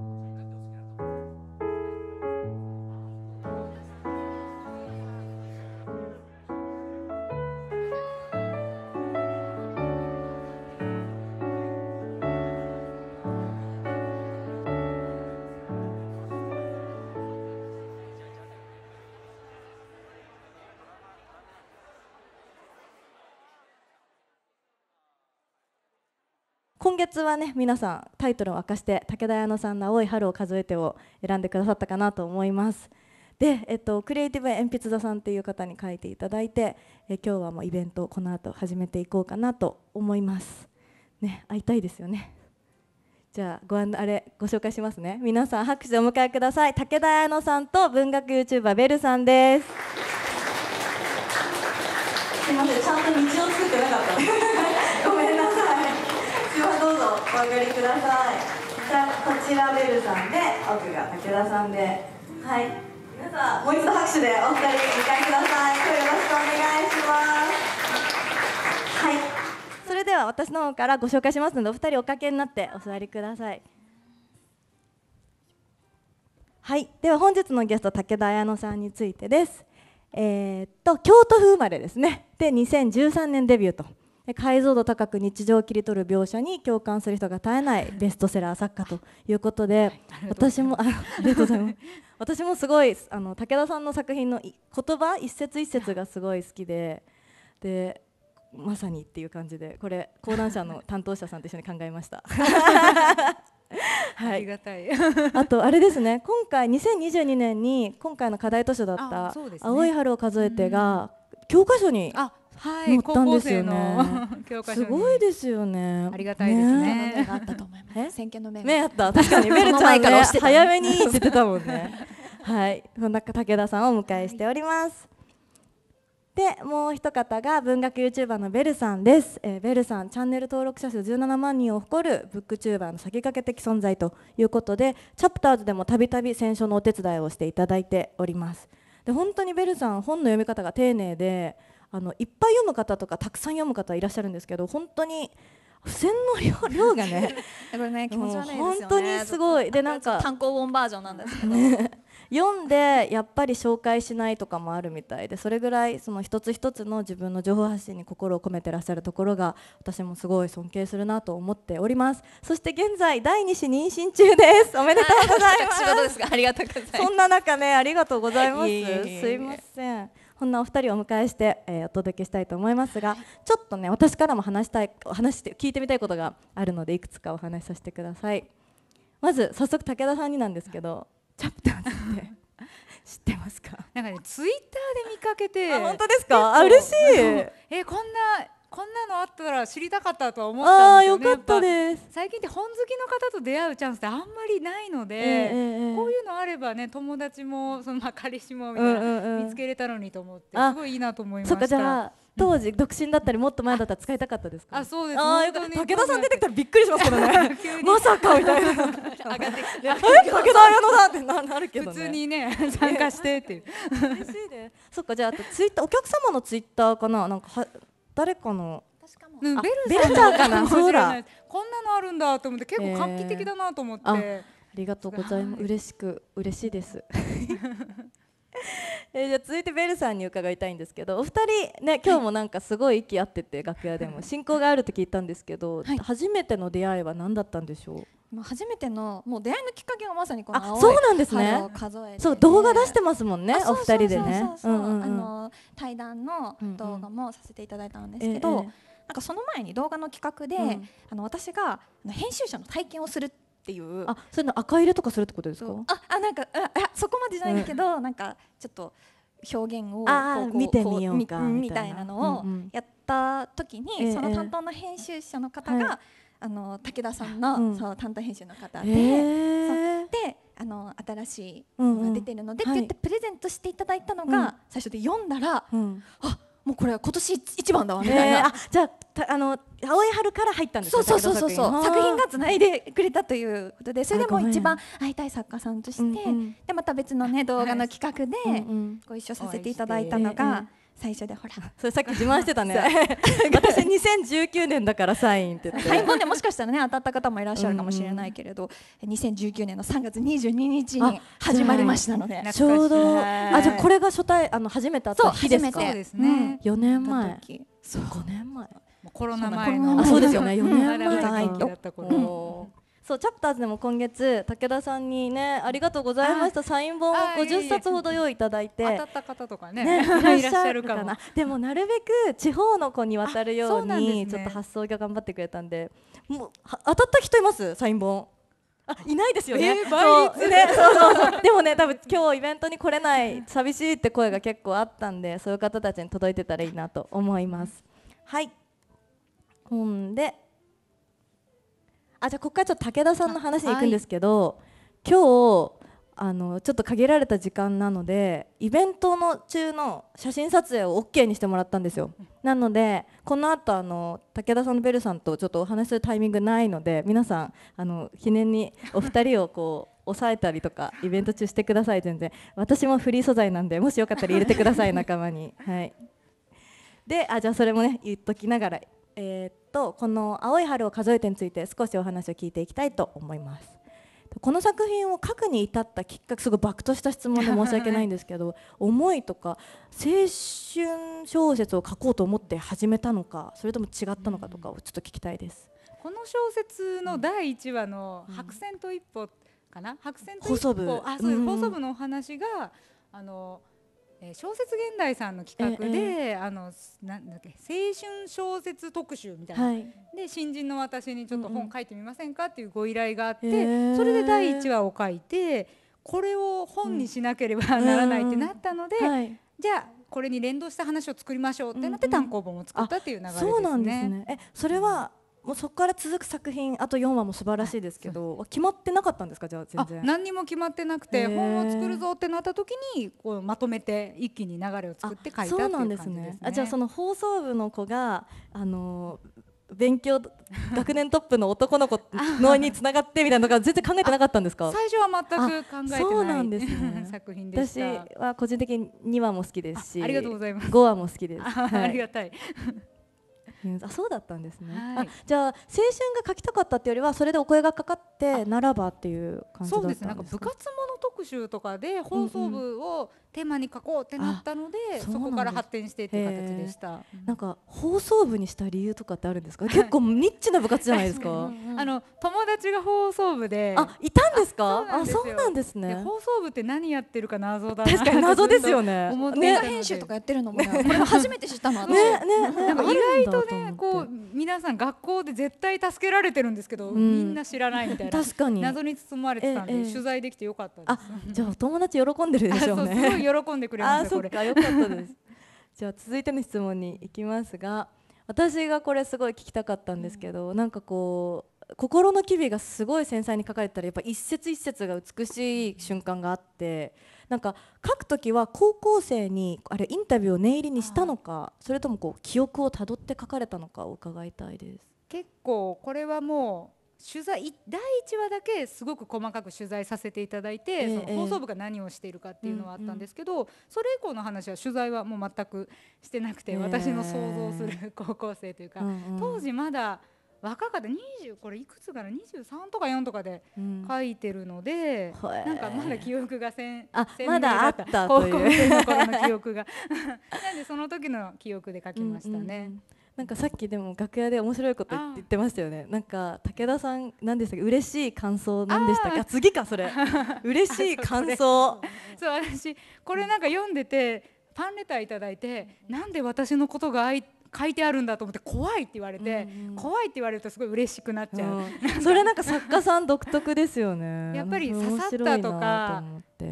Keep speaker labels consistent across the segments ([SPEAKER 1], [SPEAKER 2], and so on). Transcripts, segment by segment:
[SPEAKER 1] now. 今月はね皆さんタイトルを明かして武田彩乃さんの「青い春を数えて」を選んでくださったかなと思います。で、えっと、クリエイティブ鉛筆座さんっていう方に書いていただいてえ今日はもうイベントをこの後始めていこうかなと思います。ね、会いたいですよね。じゃあご案あれご紹介しますね。皆さん拍手お迎えください。武田彩乃さんと文学 YouTuber ベルさんです。すみません、ちゃんと道を作ってなかった。お送りくださいじゃあこちらベルさんで奥が武田さんではい皆さんもう一度拍手でお二人迎えくださいよろしくお願いしますはいそれでは私の方からご紹介しますのでお二人おかけになってお座りくださいはいでは本日のゲスト武田綾乃さんについてですえー、っと京都府生まれですねで2013年デビューと解像度高く日常を切り取る描写に共感する人が絶えないベストセラー作家ということで、私もありがとうございます私もすごいあの武田さんの作品の言葉一節一節がすごい好きででまさにっていう感じでこれ講談社の担当者さんと一緒に考えました。はい、ありがたいあとあれですね今回2022年に今回の課題図書だった「青い春を数えて」が教科書にはい、ったんですよね。すごいですよね。ありがたいですね。あったと思い
[SPEAKER 2] ます。先見の目。目あった。確かにメルちゃんね、早めに言ってたもんね。
[SPEAKER 1] はい、そんな武田さんをお迎えしております。でもう一方が文学 YouTuber のベルさんです、えー、ベルさんチャンネル登録者数17万人を誇るブックチューバーの先駆け的存在ということでチャプターズでもたびたび選書のお手伝いをしていただいておりますで本当にベルさん本の読み方が丁寧であのいっぱい読む方とかたくさん読む方いらっしゃるんですけど本当に付箋の量がね
[SPEAKER 2] ね気持ち悪い、ね、本当にすごいでなんか単行本バージョンなんですけど、ね、
[SPEAKER 1] 読んでやっぱり紹介しないとかもあるみたいでそれぐらいその一つ一つの自分の情報発信に心を込めてらっしゃるところが私もすごい尊敬するなと思っておりますそして現在第二子妊娠中ですおめでとうございます仕事ですがありがとうございますそんな中ねありがとうございますすいませんこんなお二人をお迎えして、えー、お届けしたいと思いますが、はい、ちょっとね私からも話したい話して聞いてみたいことがあるのでいくつかお話しさせてくださいまず早速武田さんになんですけどチャプターズって 知ってますか
[SPEAKER 3] なんかねツイッターで見かけてあ本当ですか嬉しいえー、こんなこんなのあったら知りたかったとは思ったんですよね。あよかったです最近って本好きの方と出会うチャンスってあんまりないので、えー、こういうのあればね友達もその 彼氏もみたいな、うんうんうん、見つけれたのにと思ってすごいいいなと思いました。
[SPEAKER 1] 当時独身だったりもっと前だったら使いたかったです
[SPEAKER 3] か、あそうですあ武田さん出てきたらびっくりしますけどね まさかみたいな上がってきて武田綾乃だってななるけど、ね、普通にね 参加してってい
[SPEAKER 1] う嬉しいねそっかじゃあとツイッターお客様のツイッターかななんかは誰かの
[SPEAKER 3] かうん、ベルさんかな そうだこんなのあるんだと思って結構画期的だなと思って、えー、ありがとうございます
[SPEAKER 1] 嬉しく嬉しいです えじゃ続いてベルさんに伺いたいんですけどお二人ね今日もなんかすごい息合ってて楽屋でも進行があるって聞いたんですけど、はい、初めての出会いは何だったんでしょう
[SPEAKER 2] 今初めてのもう出会いのきっかけがまさにこの青そうなんですね数え
[SPEAKER 1] そう動画出してますもんねお二人でねあの
[SPEAKER 2] 対談の動画もさせていただいたんですけど、うんえー、なんかその前に動画の企画で、うん、あの私があの編集者の体験をするっっていうあ
[SPEAKER 1] そういうの赤入れとかするってことですかああなん
[SPEAKER 2] かあそこまでじゃないけど、うん、なんかちょっと表現をこう見てみようかみたいなのをやった時に、うんうん、その担当の編集者の方が、えー、あの武田さんの、うん、そう担当編集の方で、え
[SPEAKER 1] ー、
[SPEAKER 2] であの新しいのが出てるので、うんうん、って言ってプレゼントしていただいたのが、はい、最初で読んだら、うん、あっもうこれ今年一番だわみたいな、えー、あじゃあの青い
[SPEAKER 1] 春から入った
[SPEAKER 2] んですそうそうそうそう作品がつないでくれたということでそれでも一番会いたい作家さんとして、うんうん、でまた別のね動画の企画でご一緒させていただいたのが、最初
[SPEAKER 1] でほらそれさっき自慢してたね 私2019年だからサインって言っ
[SPEAKER 2] て本でもしかしたらね当たった方もいらっしゃるかもしれないけれど、2019年の3月22日に始まりましたので、ちょうどあじゃこれが
[SPEAKER 1] 初対あの初めて会った日ですかそうですね、4年前そう5年前
[SPEAKER 3] コロナ前のそうですよね4年前だっ
[SPEAKER 1] た頃、そうチャプターズでも今月武田さんにねありがとうございましたサイン本を50冊ほど用意いただいて当た
[SPEAKER 3] った方とかね、ね、いらっしゃるかな
[SPEAKER 1] でもなるべく地方の子に渡るように、ね、ちょっと発想が頑張ってくれたんでもう当たった人いますサイン本あいないですよね。えー、うねそうそうそう でもね多分今日イベントに来れない寂しいって声が結構あったんでそういう方たちに届いてたらいいなと思います。はい。ほんであじゃあここからちょっと武田さんの話に行くんですけど、はい、今日あのちょっと限られた時間なのでイベントの中の写真撮影を OK にしてもらったんですよなのでこの後あの武田さんのベルさんとちょっとお話しするタイミングないので皆さんあの記念にお二人をこう抑えたりとか イベント中してください全然私もフリー素材なんでもしよかったら入れてください仲間にはいであじゃあそれもね言っときながらえー、っとこの「青い春を数えて」について少しお話を聞いていきたいと思います。この作品を書くに至ったきっかけすごいバクとした質問で申し訳ないんですけど 思いとか青春小説を書こうと思って始めたのかそれとも違ったのかとかをちょっと聞きたいです。
[SPEAKER 3] この小説の第1話の「白線と一歩」かな、うん、白線と一歩放送部あそう、うん、放送部のお話があの。えー、小説現代さんの企画で、ええ、あのなんだっけ青春小説特集みたいな、はい、で新人の私にちょっと本書いてみませんかっていうご依頼があって、うんうん、それで第1話を書いてこれを本にしなければならないってなったので、うんはい、じゃあこれに連動した話を作りましょうってなって単行本を作ったっていう流れですね。うんうん、そうなんです
[SPEAKER 1] ねえそれはもうそこから続く作品あと4話も素晴らしいですけど決まってなかったんですかじゃあ全然何
[SPEAKER 3] にも決まってなくて本を作るぞってなった時にこうまとめて一気に流れを作って書いたそうなんですね、ね、あじゃあその放送部の子
[SPEAKER 1] があの勉強学年トップの男の子 のにつながってみたいなのが全然考えてなかったんですか最初は全く考えてないそうなんです、ね、作品で私は個人的に2話も好きですしありがとうございます5話も好きです、はい、ありがたいあそうだったんですね、はい、じゃあ青春が書きたかったっていうよりはそれでお声がかかってならばっていう感じだったんです、ね、そうですねなんか部
[SPEAKER 3] 活もの特集とかで放送部をテーマに書こうってなったので、うんうん、そこから発展してっていう形でした、
[SPEAKER 1] なんか放送部にした理由とかってあるんですか、はい、結構ニッチな部活じゃないですか
[SPEAKER 3] あの友達が放送部であ
[SPEAKER 1] いたんですかあそうなんですね
[SPEAKER 3] 放送部って何やってるか謎だ確かに謎ですよねね、編集とかやってるのも、ね、これ初めて知ったのねねねなんか意外とね校皆さん学校で絶対助けられてるんですけど、みんな知らないみたいな確かに謎に包まれてたんで、取材できてよかったです
[SPEAKER 1] あじゃあ友達喜んでるでしょうねすごい喜んでくれましそっかよかったですじゃあ続いての質問に行きますが私がこれすごい聞きたかったんですけど、なんかこう心の機微がすごい繊細に書かれたらやっぱ一節一節が美しい瞬間があってなんか書く時は高校生にあれインタビューを念入りにしたのかそれともこう記憶をたどって書かれたのかを伺いたいです
[SPEAKER 3] 結構これはもう取材第1話だけすごく細かく取材させていただいて、えー、その放送部が何をしているかっていうのはあったんですけど、えー、それ以降の話は取材はもう全くしてなくて、えー、私の想像する高校生というか、うんうん、当時まだ。若かった20これいくつかな23とか4とかで書いてるので、うん、なんかまだ記憶がせんあまだあった高校生の頃の記憶が なんでその時の記憶で書きましたね。うんうん、なんかさっきでも
[SPEAKER 1] 楽屋で面白いこと言ってましたよね。なんか武田さん何でしたっけ嬉しい感想なんでしたか次かそれ 嬉しい感想。そ
[SPEAKER 3] う私これなんか読んでてファンレターいただいて、なんで私のことが愛って書いてあるんだと思って怖いって言われて、うんうん、怖いって言われるとすごい嬉しくなっちゃう、うん、それなんか作
[SPEAKER 1] 家さん独特ですよ
[SPEAKER 3] ねやっぱり刺さったとか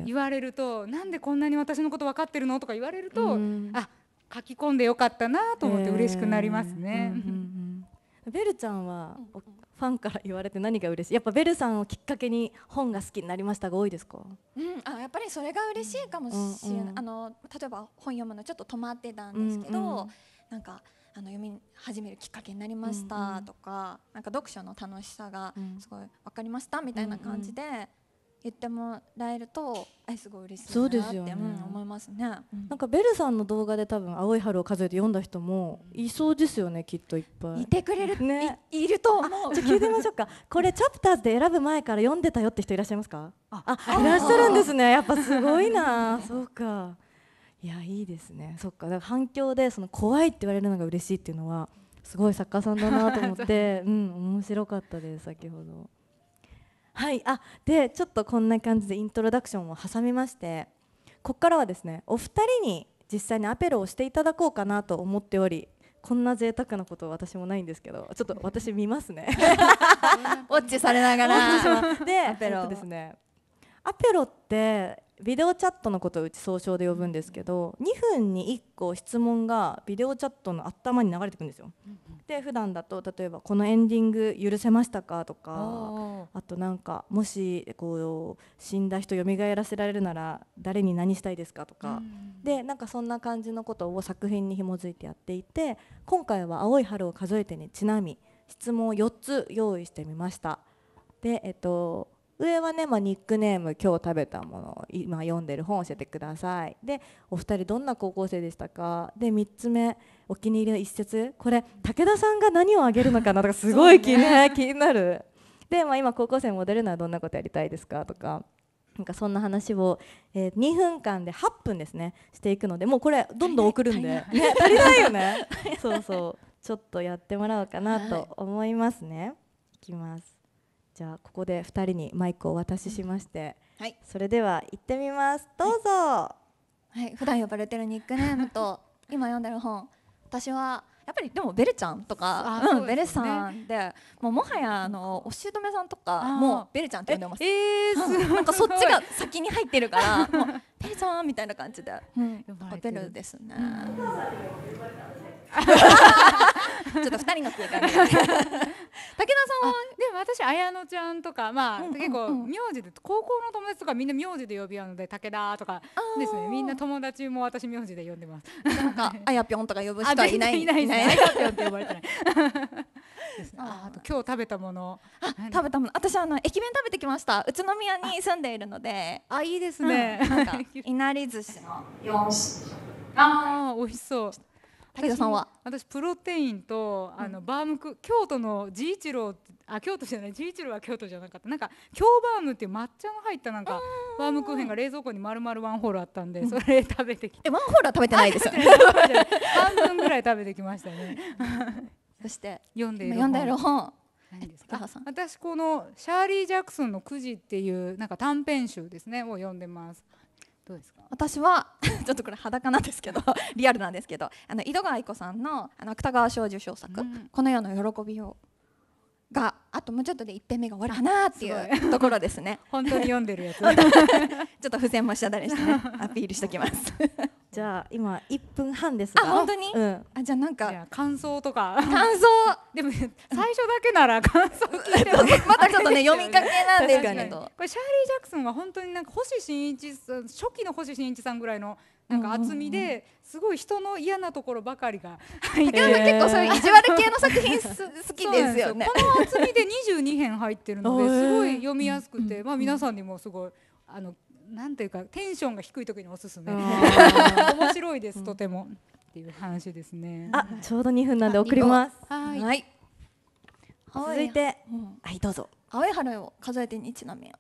[SPEAKER 3] 言われるとなんでこんなに私のこと分かってるのとか言われると、うん、あ書き込んでよかったなと思って嬉しくなりますね、えーうんうん
[SPEAKER 1] うん、ベルちゃんはファンから言われて何が嬉しいやっぱベルさんをきっかけに本が好きになりましたが多いですか、
[SPEAKER 2] うん、あやっぱりそれが嬉しいかもしれない、うんうん、あの例えば本読むのちょっと止まってたんですけど、うんうん、なんかあの読み始めるきっかけになりましたとか、うんうん、なんか読書の楽しさがすごい分かりましたみたいな感じで言ってもらえると、うん、すごい嬉しいそうですよね、思いますね、
[SPEAKER 1] なんかベルさんの動画で多分「青い春を数えて」読んだ人もいそうですよねきっといっぱいいてくれる、ね、いいると思うじゃ聞いてみましょうか これチャプターズで選ぶ前から読んでたよって人いらっしゃいますかあいらっしゃるんですねやっぱすごいな そうかいやいいですねそっかだから反響でその怖いって言われるのが嬉しいっていうのはすごい作家さんだなと思って う、ん、面白かったです先ほどはいあでちょっとこんな感じでイントロダクションを挟みましてここからはですねお二人に実際にアペロをしていただこうかなと思っておりこんな贅沢なこと私もないんですけどちょっと私見ますね ウォッチされながら でアペロですねアペロってビデオチャットのことをうち総称で呼ぶんですけど2分に1個質問がビデオチャットの頭に流れてくるんですよ。で普段だと例えば「このエンディング許せましたか?」とかあとなんか「もしこう死んだ人蘇らせられるなら誰に何したいですか?」とかでなんかそんな感じのことを作品に紐づいてやっていて今回は「青い春を数えて」にちなみ質問を4つ用意してみました。でえっと上はね、まあ、ニックネーム今日食べたもの今読んでる本を教えてくださいでお二人どんな高校生でしたかで3つ目お気に入りの一節これ武田さんが何をあげるのかなとかすごい気,、ね 気になるで、まあ、今高校生にデルならどんなことやりたいですかとかなんかそんな話を、えー、2分間で8分ですねしていくのでもうこれどんどん送るんで、ね、足りないよね そうそうちょっとやってもらおうかなと思いますね、い、きますじゃあここで2人にマイクをお渡ししまして、はい、それでは行ってみますどうぞ、はい、はい、普段呼ば
[SPEAKER 2] れてるニックネームと 今読んでる本私はやっぱりでもベルちゃんとか、ね、うん、ベルさんでもうもはやあのお姑さんとかもうベルちゃんって呼んでますええー、なんかそっちが先に入ってるからもうベルちゃんみたいな感じで、うん、呼ベるですね、
[SPEAKER 3] ちょっと二人の空間武田さんはでも私綾乃ちゃんとかまあ、うんうんうん、結構名字で高校の友達とかみんな名字で呼び合うので武田とかですねみんな友達も私名字で呼んでますな
[SPEAKER 2] んか あやぴょんとか呼ぶ人いないいないいないあぴょんって呼ばれてない
[SPEAKER 3] ああ
[SPEAKER 2] と今日食べたものあ食べたもの私あの駅弁食べてきました宇
[SPEAKER 3] 都宮に住んでいるのであいいですね、うん、なんか いなり寿司の4種ああ美味しそう武田さんは私プロテインとあのバームク、京都の慈一郎あ京都じゃない慈一郎は京都じゃなかったなんか京バームっていう抹茶の入ったなんかバームクーヘンが冷蔵庫に丸々ワンホールあったんで、うん、それ食べてきて、ワンホールは食べてないですよ半分ぐらい食べてきましたねそして読んでいる本読んでいる本ですか私このシャーリー・ジャクソンの「くじ」っていうなんか短編集ですねを読んでますどうですか私は ちょっとこれ
[SPEAKER 2] 裸なんですけど リアルなんですけどあの井戸川愛子さんのあの芥川賞受賞作、うん、この世の喜びを」があともうちょっとで一編目が終わるかなっていうところですね 本当に読んでるやつちょっと付箋もしただれして、ね、アピールしときます
[SPEAKER 1] じゃあ今一分半ですがあ本当に、うん、
[SPEAKER 3] あじゃあなんか感想とか感想 でも最初だけなら感想聞いても またちょっとね読みかけなんですけどこれシャーリー・ジャクソンは本当になんか星新一さん初期の星新一さんぐらいのなんか厚みですごい人の嫌なところばかりが入って結構そういう意地悪系の作品す好きですよねこの厚みで22編入ってるので すごい読みやすくて、まあ皆さんにもすごいあのなんていうかテンションが低い時におすすめ 面白いです、うん、とてもっていう話ですねあちょうど2分なんで送りますはい続いて、うん、
[SPEAKER 1] はいどうぞ
[SPEAKER 2] 青い春を数えてにちなみ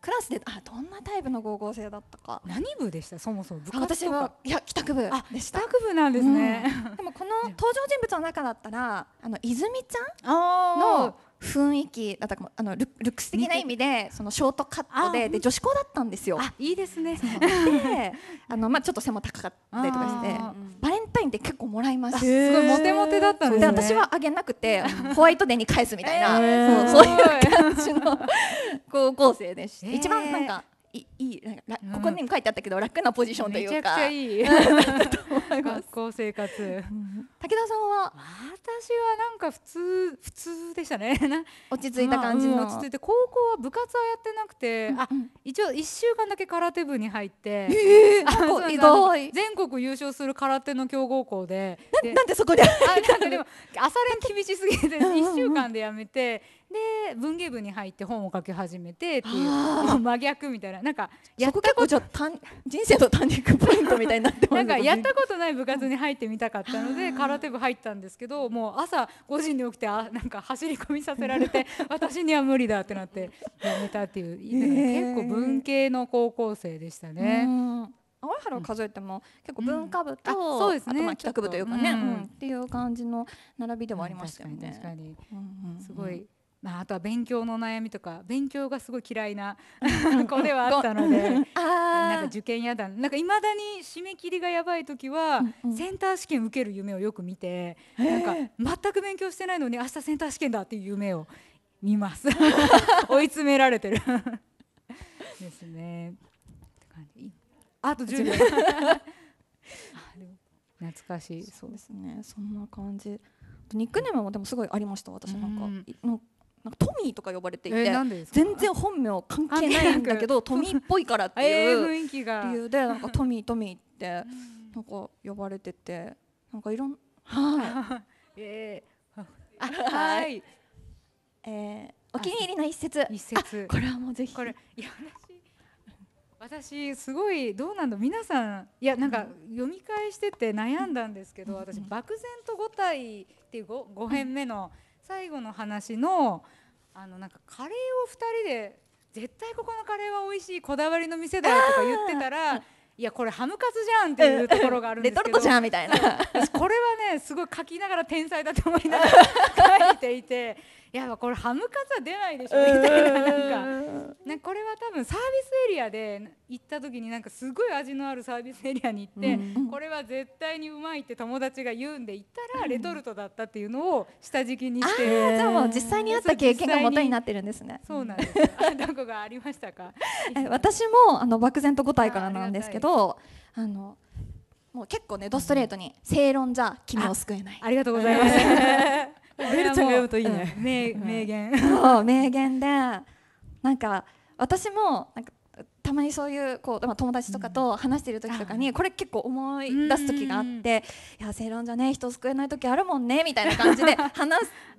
[SPEAKER 2] クラスであどんなタイプの高校生だった
[SPEAKER 3] か何部でしたそもそも私はいや帰宅部でした帰宅部なんですね、うん、でもこの
[SPEAKER 2] 登場人物の中だったらあの泉ちゃんの雰囲気だったかもあのルルックス的な意味でそのショートカットでで女子校だったんですよ。あ
[SPEAKER 3] いいですねで
[SPEAKER 2] あの、まあ、ちょっと背も高かったりとかしてバレンタインって結構もらいますすごいモテモテだったんです、ね、で私はあげなくてホワイトデーに返すみたいな、そうそういう感じの高校生でして一番なんかいいなんかここにも書いてあったけど、楽なポジションというかめちゃくちゃいい
[SPEAKER 3] 学校生活武田さんは私はなんか普通普通でしたね 落ち着いた感じの、まあうん、落ち着いて高校は部活はやってなくて、うん、あ、一応一週間だけ空手部に入って、えー、全国優勝する空手の強豪校でなんでそこであなんかでも朝練厳しすぎて一週間でやめてで文芸部に入って本を書き始めてっていう真逆みたいななんかやったこと人生のターニングポイントみたいになってますなんかやったことない部活に入ってみたかったので空手部入ったんですけどもう朝5時に起きてあなんか走り込みさせられて 私には無理だってなってやめたっていう、えー、結構文系の高校生でしたね。青い春を数えても、結構文化部と、うん、そうですね、まあ帰宅部というかね、うんうん、っていう感じの並びでもありましたよね。確かに、うんすごいまあ、あとは勉強の悩みとか勉強がすごい嫌いな 子ではあったのでなんか受験やだなんかいまだに締め切りがやばい時は、センター試験受ける夢をよく見てなんか全く勉強してないのに明日センター試験だっていう夢を見ます 追い詰められてるですねあと10秒
[SPEAKER 2] 懐かしいそうですねそんな感じニックネームもでもすごいありました私なんか、うん、なんかトミーとか呼ばれていて、えー、全然本名関係ないんだけどトミーっぽいからっていう理由でなんかトミートミーってなんか呼ばれててなんかいろん は
[SPEAKER 3] い、えー、はい、えー、お気に入りの一節一節これはもうぜひこれいや私すごいどうなんだ皆さんいやなんか読み返してて悩んだんですけど私「漠然と五体」っていう 5, 5編目の最後の話のあのなんかカレーを2人で絶対ここのカレーは美味しいこだわりの店だよとか言ってたら。いやこれハムカツじゃんっていうところがあるんですけどレトルトじゃんみたいな これはねすごい書きながら天才だと思いながら 書いていてやっぱこれハムカツは出ないでしょみたいななんかなこれは多分サービスエリアで行った時になんかすごい味のあるサービスエリアに行って、これは絶対にうまいって友達が言うんで行ったらレトルトだったっていうのを下敷きにして、じゃあもう実際にあった経験が元にな
[SPEAKER 2] ってるんですね
[SPEAKER 3] そうなんですどこがありましたか
[SPEAKER 2] 私もあの漠然と答えからなんですけどあのもう結構ねドストレートに正論じゃ君を救えないあ
[SPEAKER 3] りがとうございますベルちゃんが読むといいね、名名言
[SPEAKER 2] 名言でなんか私もなんかたまにそういうこう、友達とかと話してる時とかに、これ結構思い出す時があって「いや正論じゃね人を救えない時あるもんね」みたいな感じで 話す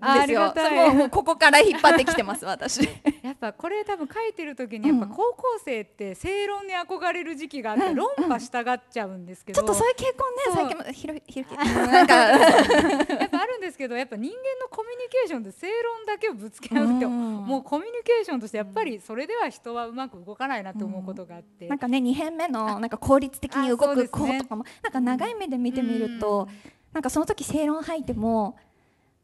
[SPEAKER 2] んですよ。それももうこ
[SPEAKER 3] こから引っ張ってきてます
[SPEAKER 2] 私。や
[SPEAKER 3] っぱこれ多分書いてる時にやっぱ高校生って正論に憧れる時期があって論破したがっちゃうんですけど、ちょっとそういう傾向ね最近もひろひろきなんか やっぱあるんですけどやっぱ人間のコミュニケーションで正論だけをぶつけ合うってもうコミュニケーションとしてやっぱりそれでは人はうまく動かないなって思思うことがあって、うん、なんか
[SPEAKER 2] ね2編目のなんか効率的に動く子とかも、ね、なんか長い目で見てみると、うん、なんかその時正論吐いても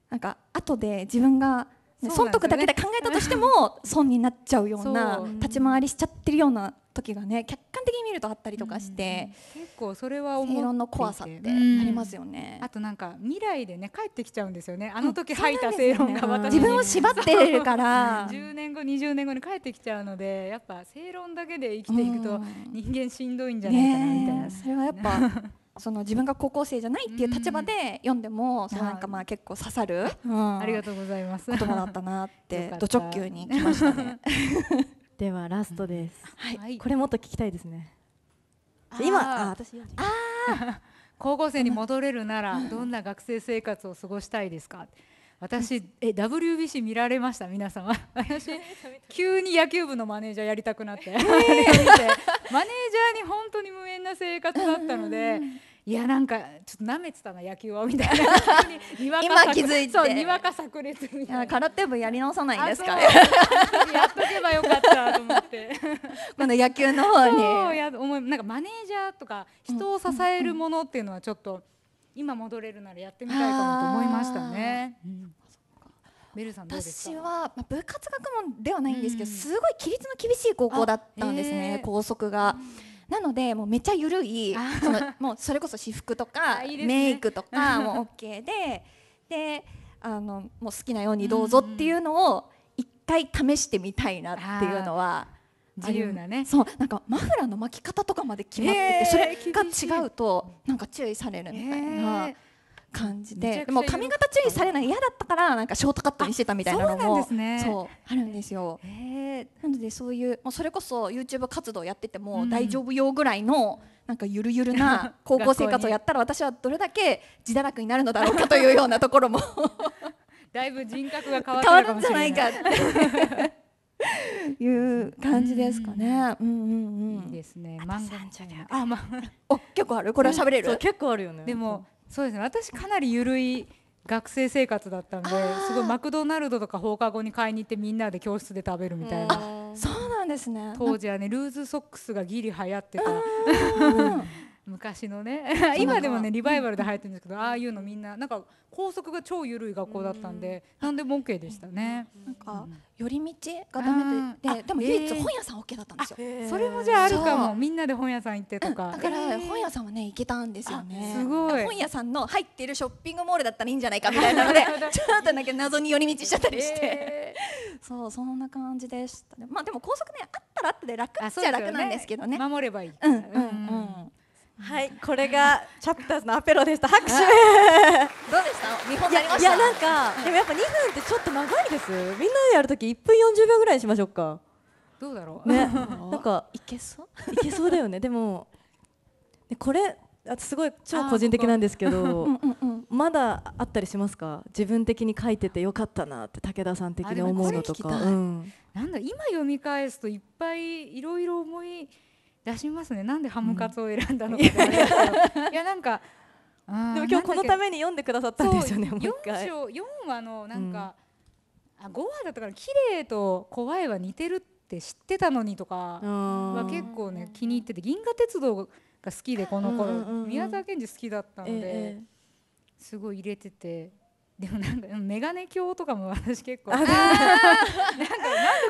[SPEAKER 2] なんか後で自分が、損得だけで考えたとしても損になっちゃうような立ち回
[SPEAKER 3] りしちゃってるような時がね客観的に見るとあったりとかして、うん、結構それは思正論の怖さってありますよね、うん、あとなんか未来でね帰ってきちゃうんですよねあの時吐いた正論が私、ね、自分を縛ってるから10 年後20年後に帰ってきちゃうのでやっぱ正論だけで生きていくと人間しんどいんじゃないかなみたいな、ね、それはやっぱ
[SPEAKER 2] その自分が高校生じゃないっていう立場で読んでも、うん、なんかまあ結構刺さる、うん、あり
[SPEAKER 1] がとうございます言葉だったなって ド直球に来ましたねではラストです、はい、これもっと聞きたいですね
[SPEAKER 3] 今あ私あ 高校生に戻れるならどんな学生生活を過ごしたいですか私え WBC 見られました皆様私 急に野球部のマネージャーやりたくなって、えー、マネージャーに本当に無縁な生活だったのでいやなんかちょっと舐めてたな野球はみたいな 今気づいてそうにわか炸裂
[SPEAKER 2] みたいな空手部やり直さ
[SPEAKER 3] ないんですか やっとけばよか
[SPEAKER 2] ったと思って
[SPEAKER 3] 今度野球の方にそうや思いなんかマネージャーとか人を支えるものっていうのはちょっと今戻れるならやってみたいかと思いましたね。うん私は、まあ、部活学問ではないんですけど、うん、すごい規律の厳しい高
[SPEAKER 2] 校だったんですね、えー、校則が。うんなのでもうめっちゃゆるいそのもうそれこそ私服とかメイクとか も OK でであのもう好きなようにどうぞっていうのを一回試してみたいなっていうのは。自由なねそうなんかマフラーの巻き方とかまで決まってて、それが違うとなんか注意されるみたいな。感じで、でも髪型注意されない嫌だったからなんかショートカットにしてたみたいなのもそう、ね、あるんですよ。えなのでそういうもうそれこそ YouTube 活動やってても大丈夫よぐらいの、うん、なんかゆるゆるな 高校生活をやったら私はどれだけ自堕落になるのだろうかというようなところも
[SPEAKER 3] だいぶ人格が変わ変わるんじゃないかって
[SPEAKER 2] いう感じで
[SPEAKER 3] すかね。うんうんうん。いいですね。漫画あ、まあ、お結構ある。これは喋れる。結構あるよね。でも。そうですね私かなり緩い学生生活だったんですごいマクドナルドとか放課後に買いに行ってみんなで教室で食べるみたいなそうなんですね当時はねルーズソックスがギリ流行ってた昔のね 今でもねリバイバルで流行ってるんですけど、うん、ああいうのみんななんか校則が超緩い学校だったんで、うん、なんでも OK でしたね。なんか寄り道がダメで、ででも唯一本屋さん
[SPEAKER 2] OK だったんですよ。えー、それもじゃああるかも
[SPEAKER 3] みんなで本屋さん行ってとか、だから本屋さんはね行けたんですよね。すごい本
[SPEAKER 2] 屋さんの入っているショッピングモールだったらいいんじゃないかみたいなので ちょっとなんか謎に寄り道しちゃったりして、えー、そうそんな感じでしたね。まあでも校則ねあったらあっ
[SPEAKER 3] たで楽っちゃ楽なんですけどね、ね、守ればいい。うんうんうん。はい、これがチャプターズのアペロでした。拍手。どうでした？見本なりました。いやなんかでもやっぱ2分
[SPEAKER 1] ってちょっと長いです。みんなでやるとき1分40秒ぐらいにしましょうか。
[SPEAKER 3] どうだろう。ね、な
[SPEAKER 1] んかいけそう？いけそうだよね。でもこれあすごい超個人的なんですけど、まだあったりしますか？自分的に書いててよかったなって武田さん的に思うのとか。うん、
[SPEAKER 3] なんだ今読み返すといっぱいいろいろ思い。出しますねなんでハムカツを選んだのか、いやなんかでも今日このために読んでくださったんですよねもう一回 4, 話のなんか、5話だったから綺麗と怖いは似てるって知ってたのにとかは結構ね気に入ってて銀河鉄道が好きでこの頃、宮沢賢治好きだったので、すごい入れててでもなんかメガネ鏡とかも私結構なんかなんで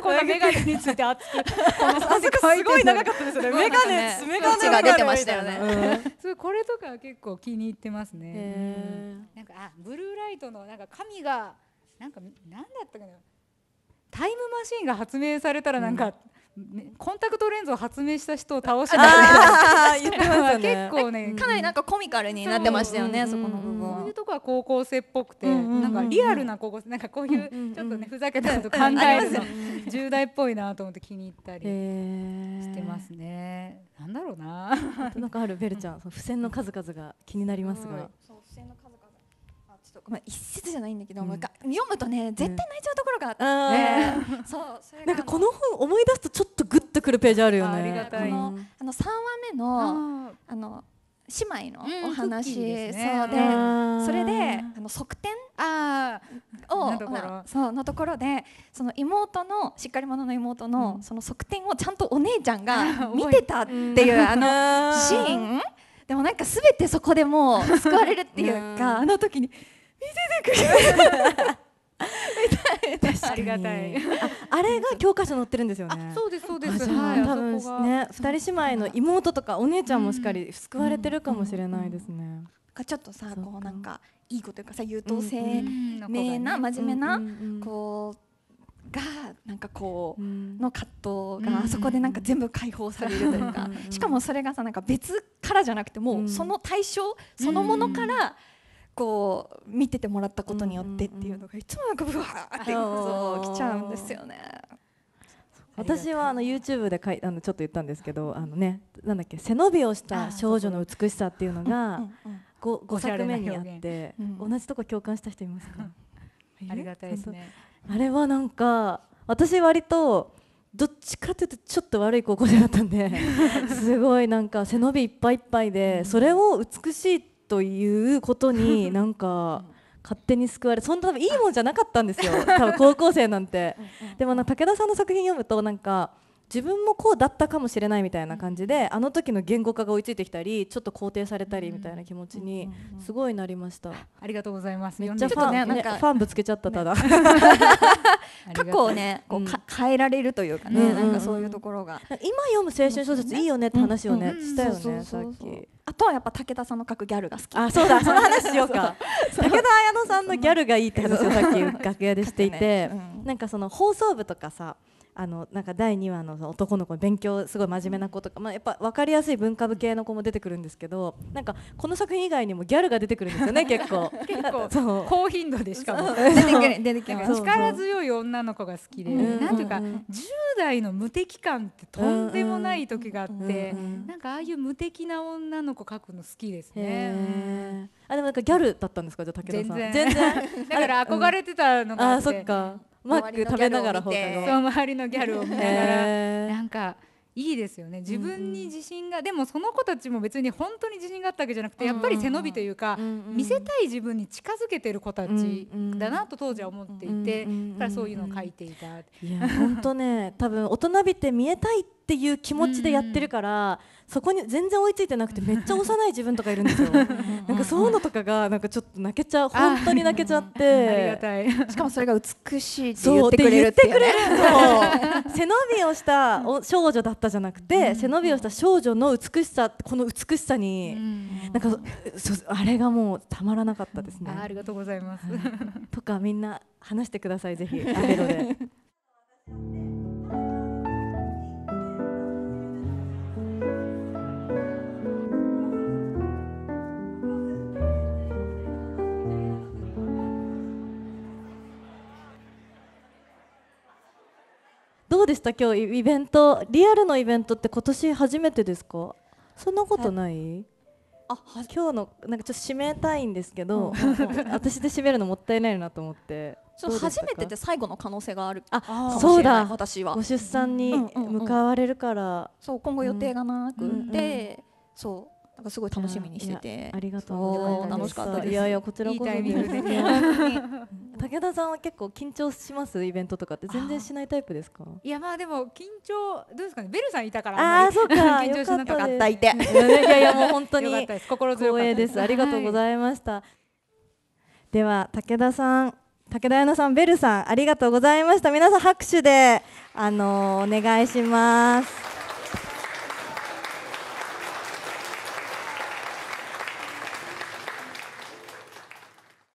[SPEAKER 3] こんなメガネについて熱くあそこすごい長かったですよねメガネメガネが出てましたよね、そうこれとか結構気に入ってますねなんかあブルーライトのなんか神がなんかなんだったかなタイムマシンが発明されたらなんか、コンタクトレンズを発明した人を倒した 言ってたね結構ねかなりなんかコミカルになってましたよね、うん、そこの部分そういうとこは高校生っぽくて、うんうんうん、なんかリアルな高校生なんかこういうちょっとねふざけたこと考えるの重大っぽいなと思って気に入ったりしてますね、なんだろうななんかあるベルちゃん付箋の数々
[SPEAKER 1] が気になりますが、
[SPEAKER 2] そう付箋の数
[SPEAKER 1] ちょっとまあ一節じゃないんだけど、うん、読むとね絶対
[SPEAKER 2] 泣いちゃうところがあって、そうなんかこ
[SPEAKER 1] の本思い出すとちょっとグッとくるページあるよね。ありがたい。の
[SPEAKER 2] あの三話目のあの姉妹のお話、うんね、そうでそれであの側転あをのそうのところでその妹のしっかり者の妹の、その側転をちゃんとお姉ちゃんが見てたっていうあのシーンでもなんかすべてそ
[SPEAKER 1] こでもう救われるっていうかあの時に。見せてくれ
[SPEAKER 3] るありがたいあ。
[SPEAKER 1] あれが教科書載ってるんですよね。
[SPEAKER 3] そうですそうです。はい。多分ね、
[SPEAKER 1] 二人姉妹の妹とかお姉ちゃんもしっかり救われてるかもしれないですね。
[SPEAKER 2] かちょっとさ、こうなんかいいこというかさ優等生めな真面目なうんこう。がなんかこうの葛藤があそこでなんか全部解放されるというかしかもそれがさなんか別からじゃなくてもうその対象そのものからこう見ててもらったことによってっていうのがいつもなんかぶわーってそう来ちゃうんですよね。
[SPEAKER 1] 私はあの YouTube でかいあのちょっと言ったんですけどあの、ね、なんだっけ背伸びをした少女の美しさっていうのが 5, 作目にあって、同じとこ共感した人いますかありがたいですねあれはなんか私割とどっちかというとちょっと悪い高校生だったんで すごいなんか背伸びいっぱいいっぱいで、それを美しいってということに なんか勝手に救われそんな多分いいもんじゃなかったんですよ多分高校生なんて。でもな武田さんの作品読むとなんか自分もこうだったかもしれないみたいな感じで、あの時の言語化が追いついてきたりちょっと肯定されたりみたいな気持ちにすごいなりました、
[SPEAKER 3] ありがとうございますめっちゃファン,、ねなんかファンぶつけちゃ
[SPEAKER 1] ったただ、過去をねこうか、変えられるというかね、なんかそういうところが今読む青春小説いいよねって話をね、したよねさっきあとはやっぱ武田さんの書くギャルが好きあそうだその話しようか 武田綾乃さんのギャルがいいって話をさっき楽屋でしていて、なんかその放送部とかさあのなんか第2話の男の子勉強すごい真面目な子とか、まあ、やっぱ分かりやすい文化部系の子も出てくるんですけどなんかこの作品以外にもギャルが出てくるんですよね 結構結構そう高頻度でしかも出てくる出てくる力強
[SPEAKER 3] い女の子が好きで、うなんていうか、う10代の無敵感ってとんでもない時があって、うなんかああいう無敵な女の子描くの好きですね
[SPEAKER 1] あでもなんかギャルだったんですかじゃあ武田さん全然 だから憧れて
[SPEAKER 3] たのがあそっかマック食べながら放課後そう周りのギャルを見ながら、えー、なんかいいですよね自分に自信が、うんうん、でもその子たちも別に本当に自信があったわけじゃなくて、やっぱり背伸びというか、うんうん、見せたい自分に近づけてる子たちだなと当時は思っていて、うんうん、だからそういうのを書いていた。い
[SPEAKER 1] や本当ね多分大人びて見えたいってっていう気持ちでやってるから、そこに全然追いついてなくてめっちゃ幼い自分とかいるんですよなんかそういうのとかがなんかちょっと泣けちゃう本当に泣けちゃってしかもそれが美しいって言ってくれるっていう、背伸びをした少女だったじゃなくて、背伸びをした少女の美しさこの美しさに、なんかあれがもうたまらなかったですねあ
[SPEAKER 3] りがとうございます、
[SPEAKER 1] とかみんな話してくださいぜひ アベロで。どうでした今日イベントリアルのイベントって今年初めてですかそんなことない、あ今日のなんかちょっと締めたいんですけど、私で締めるのもったいないなと思ってちょっと初めてっ
[SPEAKER 2] て最後の可能性があるあそうだ私
[SPEAKER 1] はご出産に向かわれる
[SPEAKER 2] から、そう今後予定がなくて、そうなんかすごい楽しみにしててあ
[SPEAKER 1] りがとう楽しかったいやいやこちらこそいい武田さんは結構緊張しますイベントとかって全然しないタイプですか
[SPEAKER 3] いやまあでも緊張どうですかねベルさんいたからああそうか 緊張しなかったいていやいやもう本当に心強かですありがとうござ
[SPEAKER 1] いました、では武田さん武田彩乃さんベルさんありがとうございました皆さん拍手であのー、お願いします